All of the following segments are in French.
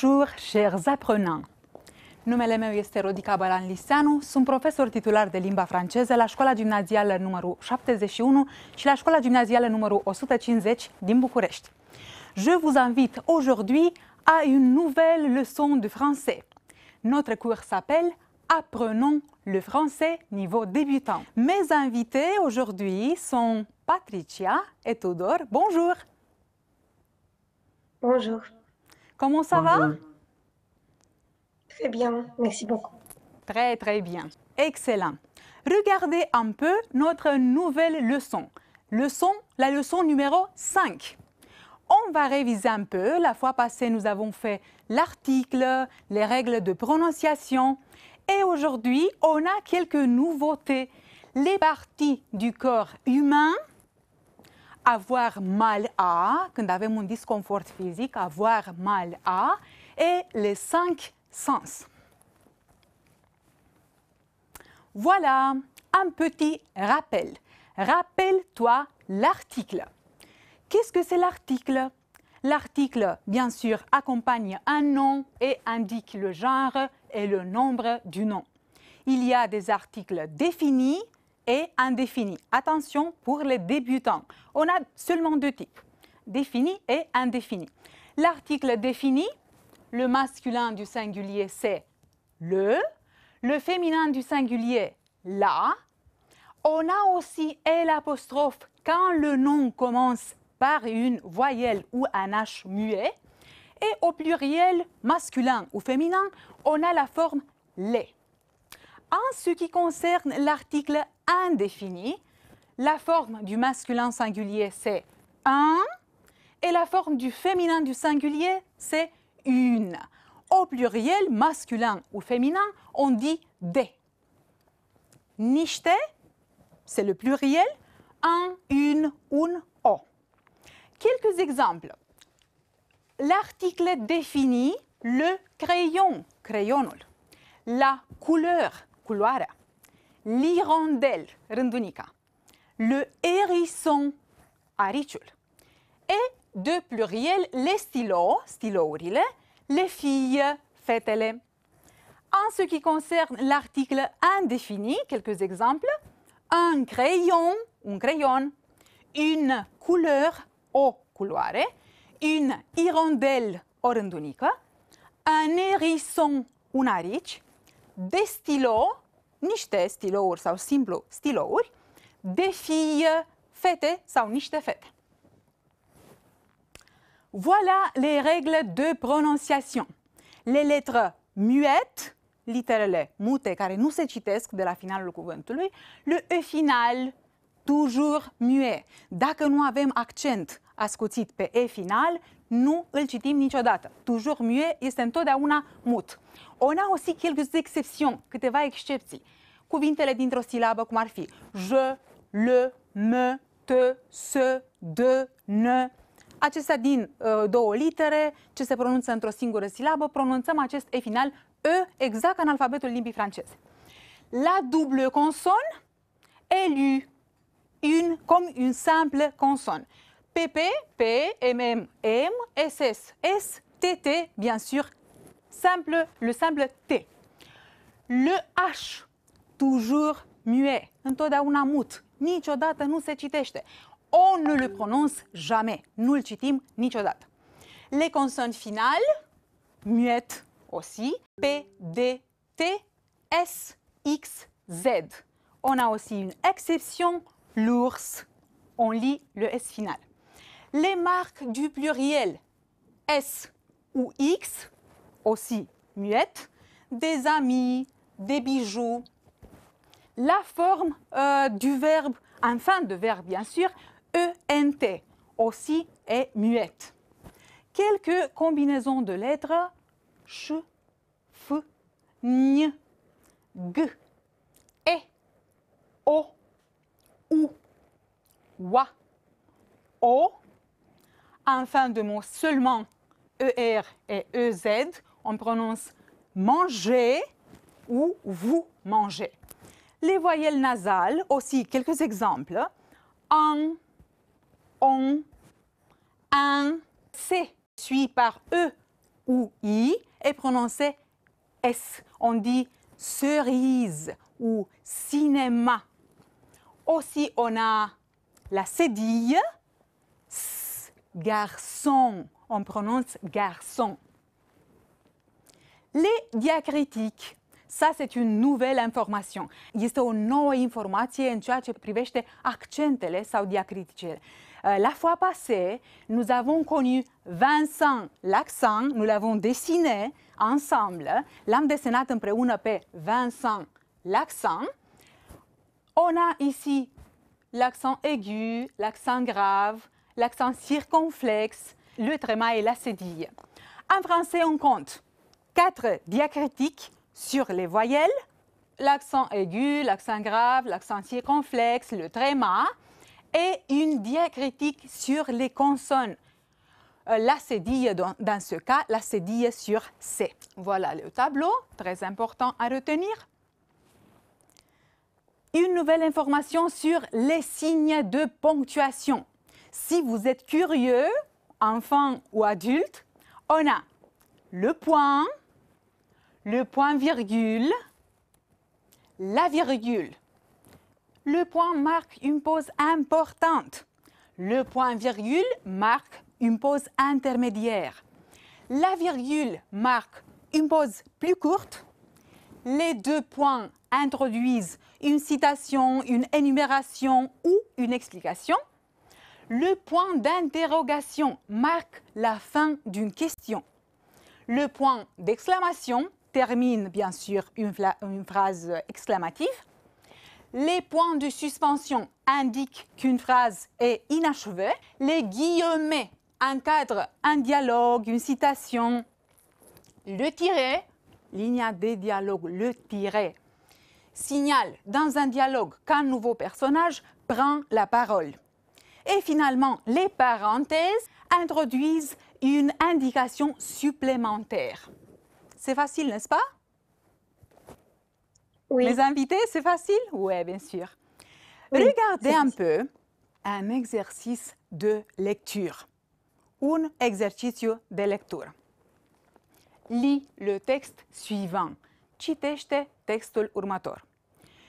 Bonjour, chers apprenants! Numele meu este Rodica Baran Liseanu, sunt profesor titular de limba franceză la școala gimnazială numărul 71 și la școala gimnazială numărul 150 din București. Je vous invite aujourd'hui à une nouvelle leçon de français. Notre cours s'appelle Apprenons le français niveau débutant. Mes invités aujourd'hui sont Patricia et Tudor. Bonjour. Bonjour. Comment ça va Très bien, merci beaucoup. Très très bien. Excellent. Regardez un peu notre nouvelle leçon. Leçon, la leçon numéro 5. On va réviser un peu. La fois passée, nous avons fait l'article, les règles de prononciation. Et aujourd'hui, on a quelques nouveautés. Les parties du corps humain avoir mal à, quand j'avais mon disconfort physique, « avoir mal à, et les cinq sens. Voilà un petit rappel. Rappelle-toi l'article. Qu'est-ce que c'est l'article L'article, bien sûr, accompagne un nom et indique le genre et le nombre du nom. Il y a des articles définis et indéfini. Attention pour les débutants. On a seulement deux types, défini et indéfini. L'article défini, le masculin du singulier c'est le, le féminin du singulier la. On a aussi l'apostrophe quand le nom commence par une voyelle ou un H muet. Et au pluriel masculin ou féminin, on a la forme les. En ce qui concerne l'article indéfinie. La forme du masculin singulier, c'est un, et la forme du féminin du singulier, c'est une. Au pluriel, masculin ou féminin, on dit des. Nichte, c'est le pluriel, un, une, une, o. Quelques exemples. L'article définit le crayon, crayonul, la couleur, couloir », l'hirondelle, rândunica, le hérisson, arichul, Et de pluriel, les stylos, stylourile, les filles, fetele. En ce qui concerne l'article indéfini, quelques exemples. Un crayon, un crayon, une couleur, au couloir. une hirondelle, o un hérisson, un arich, des stylos, niște stilouri sau simplu stilouri de filles, uh, fete sau niște fete. Voilà les règles de prononciation. Les lettres muettes, literele mute care nu se citesc de la finalul cuvântului, le e final, toujours muet. Dacă nu avem accent ascuțit pe e final, nu îl citim niciodată. Toujours muet este întotdeauna mut. On a aussi quelques exceptions, câteva excepții. Cuvintele dintr-o silabă, syllabe, comme « je, le, me, te, se, de, ne, acestea din uh, lettres litere, ce se pronunță într-o singură silabă, pronunțăm acest E final E exact ca în alfabetul limbii franceze. La double consonne, est une comme une simple consonne. PP, P, MM, M, SS, S, TT, bien sûr, simple, le simple T. Le H, toujours muet, mut, On ne le prononce jamais, Nous ni citim niciodată. Les consonnes finales, muettes aussi, P, D, T, S, X, Z. On a aussi une exception, l'ours. On lit le S final. Les marques du pluriel S ou X aussi muette, des amis, des bijoux. La forme euh, du verbe, en de verbe bien sûr, ENT, aussi est muette. Quelques combinaisons de lettres, ch, f, n, g, e, o, ou, wa, o, en fin de mot seulement ER et EZ, on prononce manger ou vous mangez. Les voyelles nasales, aussi quelques exemples. En, on, un, c, suit par e ou i et prononcé s. On dit cerise ou cinéma. Aussi, on a la cédille, s, garçon. On prononce garçon. Les diacritiques, ça c'est une nouvelle information. y a une nouvelle information ceea ce accents accentele sau diacriticele. Uh, la fois passée, nous avons connu Vincent l'accent, nous l'avons dessiné ensemble, l'am dessiné împreună pe Vincent l'accent. On a ici l'accent aigu, l'accent grave, l'accent circonflexe, le tréma et la cédille. En français, on compte quatre diacritiques sur les voyelles, l'accent aigu, l'accent grave, l'accent circonflexe, le tréma, et une diacritique sur les consonnes. Euh, la cédille, dans, dans ce cas, la cédille sur C. Voilà le tableau, très important à retenir. Une nouvelle information sur les signes de ponctuation. Si vous êtes curieux, enfant ou adulte, on a le point, le point virgule, la virgule. Le point marque une pause importante. Le point virgule marque une pause intermédiaire. La virgule marque une pause plus courte. Les deux points introduisent une citation, une énumération ou une explication. Le point d'interrogation marque la fin d'une question. Le point d'exclamation termine bien sûr une, phrase exclamative. Les points de suspension indiquent qu'une phrase est inachevée. Les guillemets encadrent un dialogue, une citation. Le tiret, ligne des dialogues, le tiret, signale dans un dialogue qu'un nouveau personnage prend la parole. Et finalement, les parenthèses introduisent une indication supplémentaire. C'est facile, n'est-ce pas oui. Les invités, c'est facile Oui, bien sûr. Regardez un peu un exercice de lecture. Un exercice de lecture. Lis le texte suivant. Citește textul următor.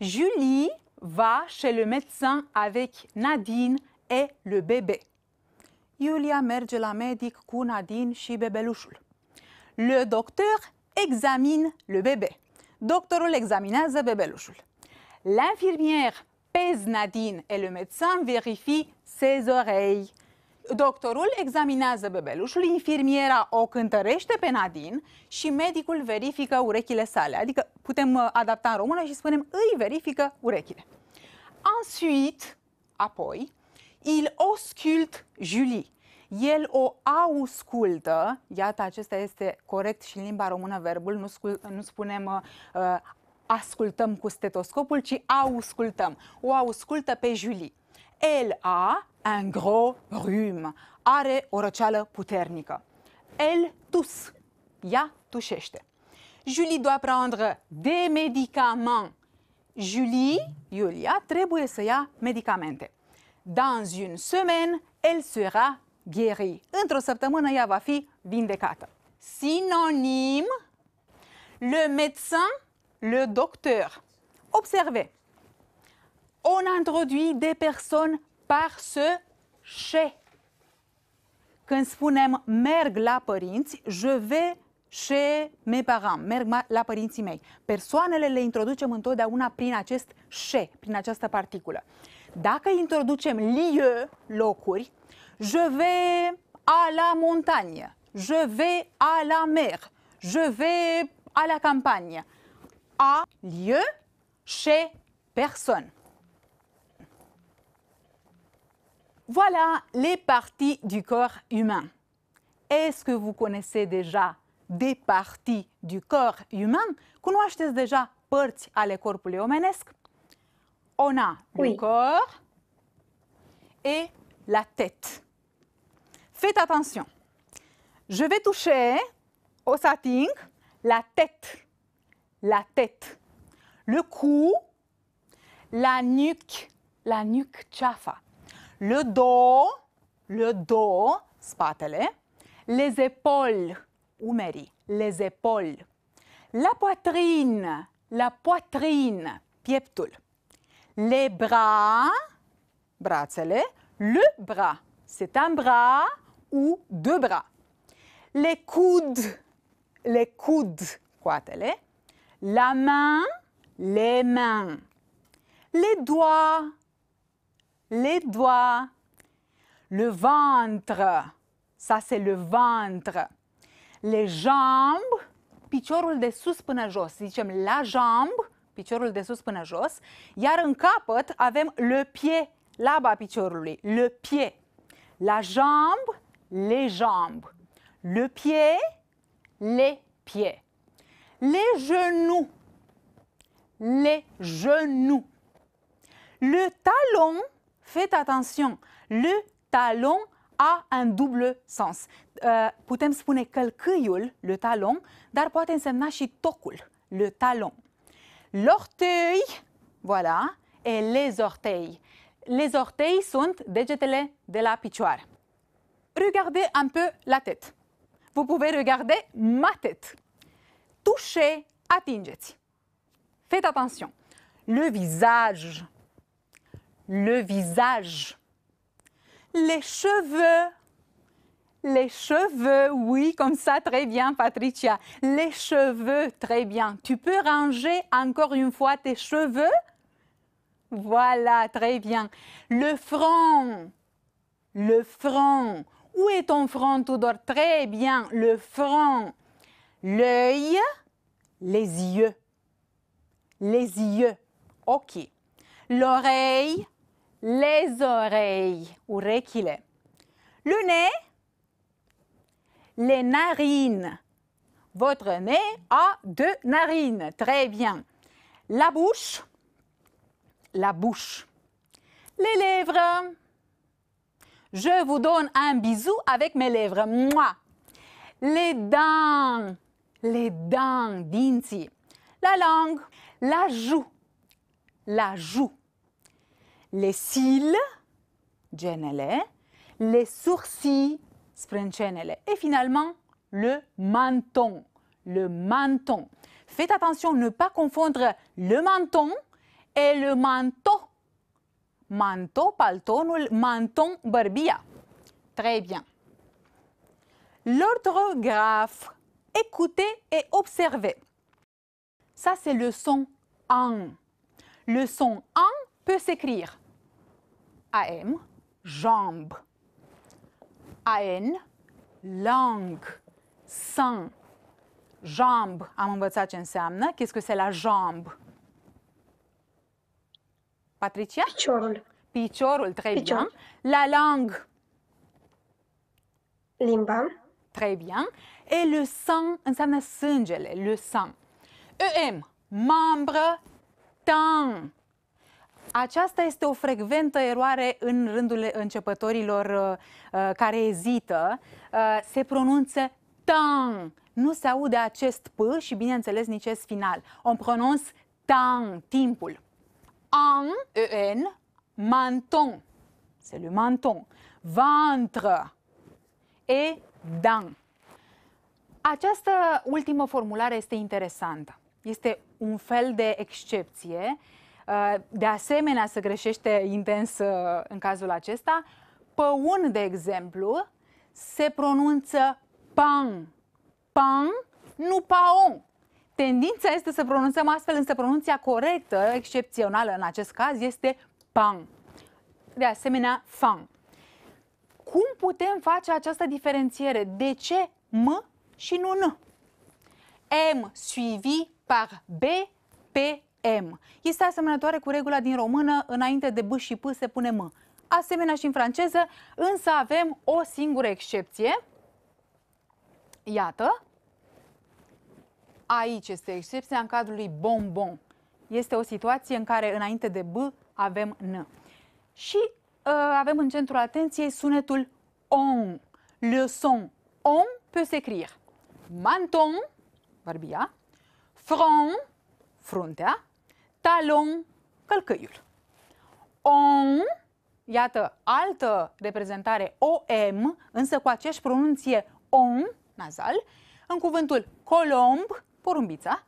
Julie va chez le médecin avec Nadine et le bébé. Julia merge la medic cu Nadine și bebelușul le docteur examine le bébé. Doctorul examinează bebelușul. L'infirmière pèse Nadine et le médecin vérifie ses oreilles. Doctorul examinează bebelușul, infirmiera o cântărește pe Nadine și medicul verifică urechile sale. Adică putem uh, adapta în română și spunem îi verifică urechile. Ensuite, il ausculte Julie. el o auscultă, iată, acesta este corect și în limba română verbul, nu, scul- nu spunem uh, uh, ascultăm cu stetoscopul, ci auscultăm. O auscultă pe Julie. El a un gros rhume, are o răceală puternică. El tus, ea tușește. Julie doit prendre des médicaments. Julie, Iulia, trebuie să ia medicamente. Dans une semaine, elle sera gheri. Într-o săptămână ea va fi vindecată. Sinonim le médecin, le docteur. Observez. On introduit des personnes par ce chez. Când spunem merg la părinți, je vais chez mes parents, merg la părinții mei. Persoanele le introducem întotdeauna prin acest chez, prin această particulă. Dacă introducem lieu, locuri, Je vais à la montagne, je vais à la mer, je vais à la campagne. À lieu, chez personne. Voilà les parties du corps humain. Est-ce que vous connaissez déjà des parties du corps humain déjà deja părți ale corps omenesc? On a le corps et la tête. Faites attention. Je vais toucher au satin la tête, la tête, le cou, la nuque, la nuque chafa, le dos, le dos, spatele, les épaules, umeri, les épaules, la poitrine, la poitrine, pieptul, les bras, brațele, le bras, c'est un bras, ou deux bras. Les coudes, les coudes, quoi La main, les mains. Les doigts, les doigts. Le ventre, ça c'est le ventre. Les jambes, piciorul de sus până jos. disons la jambe. piciorul de sus până jos. Iar în capăt avem le pied. laba piciorului, le pied, La jambe les jambes, le pied, les pieds, les genoux, les genoux. Le talon, faites attention, le talon a un double sens. Euh, putem spune călcâiul, le talon, dar poate însemna și tocul, le talon. L'orteil, voilà, et les orteils. Les orteils sont les doigts de la picioare regardez un peu la tête. Vous pouvez regarder ma tête. Touchez, atteignez. Faites attention. Le visage. Le visage. Les cheveux. Les cheveux, oui, comme ça, très bien, Patricia. Les cheveux, très bien. Tu peux ranger encore une fois tes cheveux Voilà, très bien. Le front. Le front. Où est ton front d'or? Très bien, le front, l'œil, les yeux. Les yeux. OK. L'oreille, les oreilles. est? Le nez, les narines. Votre nez a deux narines. Très bien. La bouche, la bouche. Les lèvres, je vous donne un bisou avec mes lèvres. Moi. Les dents. Les dents, dinti. La langue. La joue. La joue. Les cils. Genele. Les sourcils. Sprenchenele. Et finalement, le menton. Le menton. Faites attention, ne pas confondre le menton et le manteau manteau, paltonul, menton, barbia. Très bien. L'orthographe. Écoutez et observez. Ça, c'est le son an ». Le son en peut s'écrire AM, jambe. AN, langue. Sang. Jambe. Am învățat ce înseamnă. Qu'est-ce que c'est la jambe? Patricia? Piciorul. Piciorul, très Picior. bien. La langue? Limba. Très bien. Et le sang înseamnă sângele, le sang. EM, Membre. tang. Aceasta este o frecventă eroare în rândul începătorilor uh, uh care ezită. Uh, se pronunță tang. Nu se aude acest p și, bineînțeles, nici s final. On pronunț tang, timpul en, en, menton, c'est le menton, ventre et dents. Această ultimă formulare este interesantă. Este un fel de excepție. Uh, de asemenea, se greșește intens uh, în cazul acesta. Păun, de exemplu, se pronunță pan. Pan, nu paon. Tendința este să pronunțăm astfel, însă pronunția corectă, excepțională în acest caz, este pang. De asemenea, fan. Cum putem face această diferențiere? De ce M și nu N? M suivi par B pe M. Este asemănătoare cu regula din română, înainte de B și P se pune M. Asemenea și în franceză, însă avem o singură excepție. Iată, aici este excepția în cadrul lui bonbon. Este o situație în care înainte de B avem N. Și uh, avem în centrul atenției sunetul on. Le son on peut s'écrire Manton, bărbia, front, fruntea, talon, călcăiul. On, iată, altă reprezentare OM, însă cu aceeași pronunție on, nazal, în cuvântul colomb, porumbița,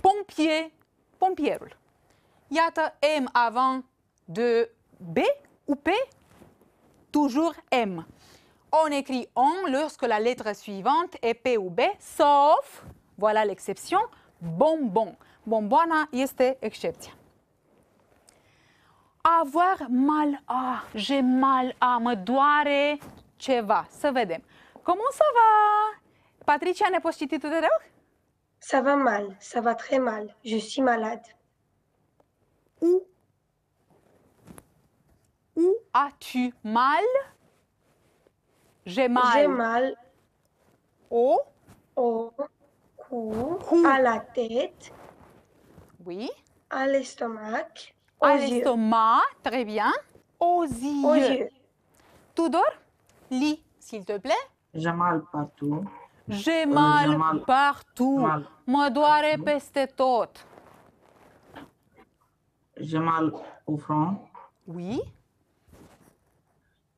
pompier, pompierul. Iată M avant de B ou P, toujours M. On écrit on lorsque la lettre suivante est P ou B, sauf, voilà l'exception, bonbon. Bonbona, este exception Avoir mal à, j'ai mal à, me doare ceva. Să vedem. Comment ça va? Patricia, ne pas citi tu de l'heure ça va mal, ça va très mal. Je suis malade. Où Où as-tu mal J'ai mal. J'ai mal. Au Au cou, à la tête. Oui. À l'estomac. À l'estomac, très bien. Aux yeux. Aux yeux. lis, s'il te plaît. J'ai mal partout. J'ai mal, partout. Moi, douleur doare peste J'ai mal au front. Oui.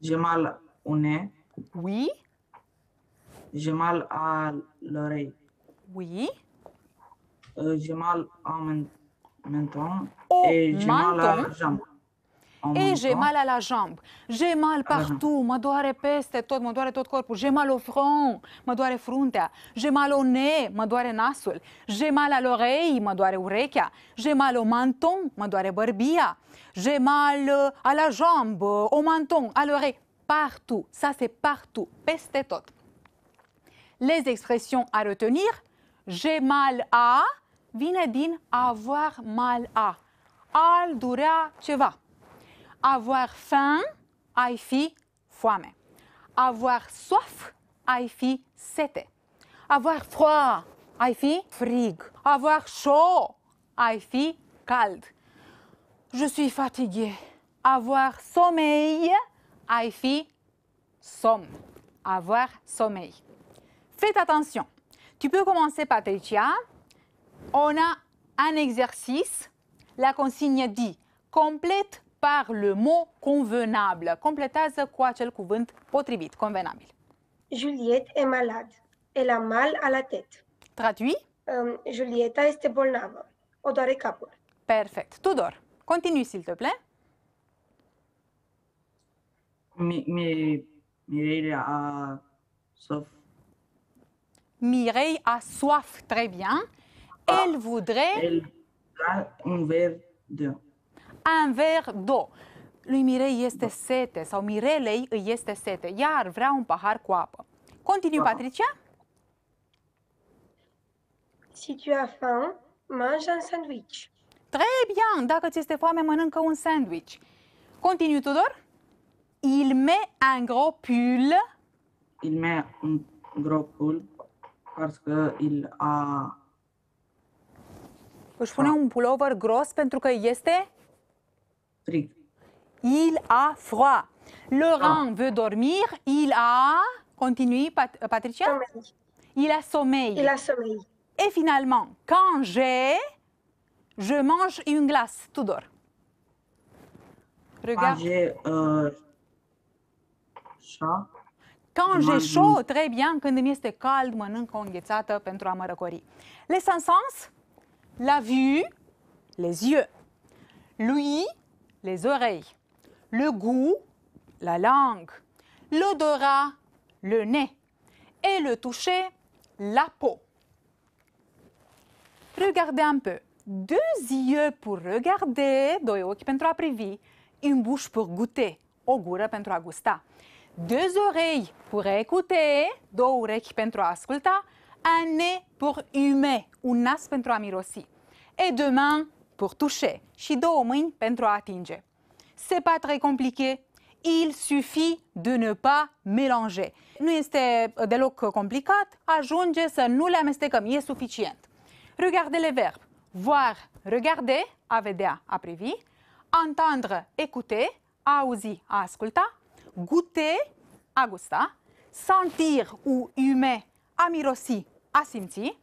J'ai mal au nez. Oui. J'ai mal à l'oreille. Oui. Euh, j'ai mal au menton. et j'ai mal à la jambe et j'ai mal à la jambe, j'ai mal ah, partout, Ma doare peste tot, mă doare tot corpul, j'ai mal au front, mă doare fruntea, j'ai mal au nez, mă doare nasul, j'ai mal à l'oreille, Ma doare urechea, j'ai mal au menton, mă doare bărbia, j'ai mal euh, à la jambe, au menton, à l'oreille, partout, ça c'est partout, peste tot. Les expressions à retenir, j'ai mal à, vine din avoir mal à. Al durea ceva. Avoir faim, ifi, fi Avoir soif, ifi, fi sete. Avoir froid, ai frig. Avoir chaud, ai calde. cald. Je suis fatigué. Avoir sommeil, ai somme. Avoir sommeil. Faites attention. Tu peux commencer, Patricia. On a un exercice. La consigne dit complète par le mot convenable. ». cu acel mot potrivit, convenabil. Juliette est malade. Elle a mal à la tête. Traduit? Um, Julieta este bolnavă. O la tête. Perfect. Tudor, continue s'il te plaît. Mireille a soif. Mireille a soif, très bien. Ah, elle voudrait... Elle a un verre d'eau. un verre d'eau. Lui Mirei este sete sau Mirelei îi este sete. Iar vrea un pahar cu apă. Continui, wow. Patricia. Si tu as faim, mange un sandwich. Très bien! Dacă ți este foame, mănâncă un sandwich. Continui, Tudor. Il met un gros pull. Il met un gros pull parce că il a... Își pune ah. un pulover gros pentru că este Il a froid. Laurent ah. veut dormir. Il a. Continue, euh, Patricia. Il a sommeil. Il a sommeil. Et finalement, quand j'ai. Je mange une glace. Tout d'or. Regarde. Quand j'ai euh, chaud. Quand j'ai chaud, très bien. Quand j'ai este calme, mănânc mange înghețată pentru pour me Les cinq sens, la vue, les yeux. Lui, les oreilles, le goût, la langue, l'odorat, le nez et le toucher, la peau. Regardez un peu. Deux yeux pour regarder, deux yeux pentru a une bouche pour goûter, o pentru gusta, deux oreilles pour écouter, deux oreilles pentru a asculta, un nez pour humer, un nas pentru a et deux mains pour toucher și două mâini pentru a atinge. C'est pas très compliqué. Il suffit de ne pas mélanger. Nu este deloc complicat, ajunge să nu le amestecăm, e suffisant. Regardez les verbes. Voir, regarder, a vedea, a Entendre, écouter, a auzi, a asculta. Goûter, a gusta. Sentir ou humer, a mirosi, a simți.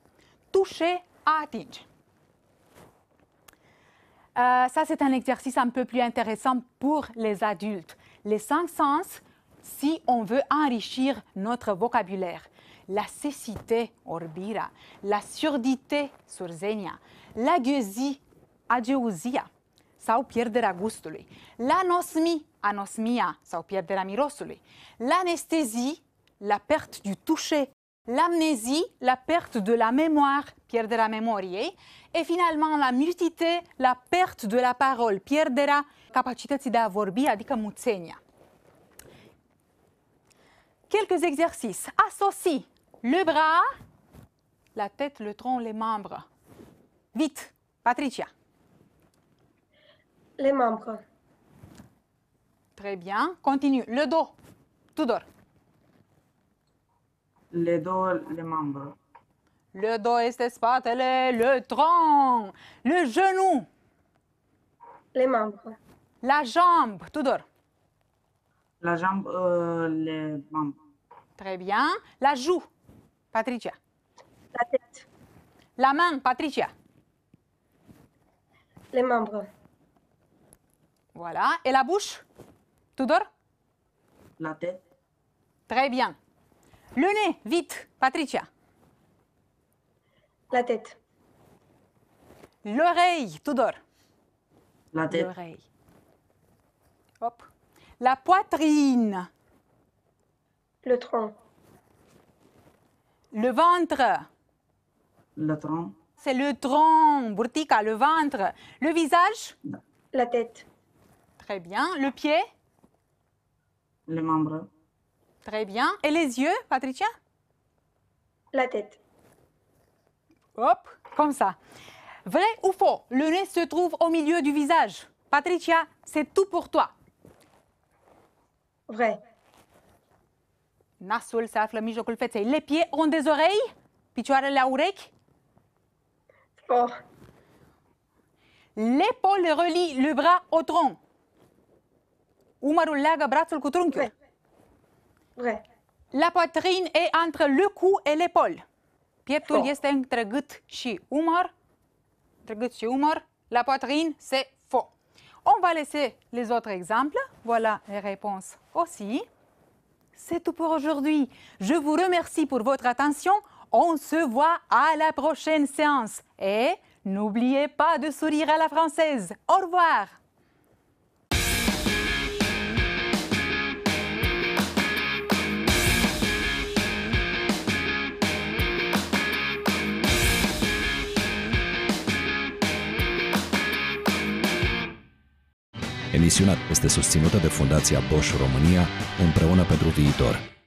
Toucher, a atinge. Euh, ça, c'est un exercice un peu plus intéressant pour les adultes. Les cinq sens, si on veut enrichir notre vocabulaire. La cécité, orbira, la surdité, surzenia, l'agiosie, agiosia, sau pierderea La l'anosmie, anosmia, sau pierderea mirosului, l'anesthésie, la perte du toucher, l'amnésie, la perte de la mémoire, la mémoire. et finalement la mutité, la perte de la parole, la capacité de a vorbi, Quelques exercices. Associe le bras, la tête, le tronc, les membres. Vite, Patricia. Les membres. Très bien. Continue. Le dos. Tout d'or le dos, les membres. Le dos est pas le tronc, le genou. Les membres. La jambe, Tudor. La jambe, euh, les membres. Très bien. La joue, Patricia. La tête. La main, Patricia. Les membres. Voilà. Et la bouche, d'or. La tête. Très bien. Le nez, vite, Patricia. La tête. L'oreille, Tudor. La tête. L'oreille. Hop. La poitrine. Le tronc. Le ventre. Le tronc. C'est le tronc, Burtika, le ventre. Le visage La tête. Très bien. Le pied Le membre. Très bien. Et les yeux, Patricia La tête. Hop, comme ça. Vrai ou faux Le nez se trouve au milieu du visage. Patricia, c'est tout pour toi. Vrai. Nasul se află Les mijlocul feței. Le pie des oreilles Picioarele la urechi? Faux. L'épaule relie le bras au tronc. Umarul leagă brațul cu la poitrine est entre le cou et l'épaule. faux. este între gât și umăr. și umăr. La poitrine, c'est faux. On va laisser les autres exemples. Voilà les réponses aussi. C'est tout pour aujourd'hui. Je vous remercie pour votre attention. On se voit à la prochaine séance. Et n'oubliez pas de sourire à la française. Au revoir. Emisiunea este susținută de Fundația Bosch România împreună pentru viitor.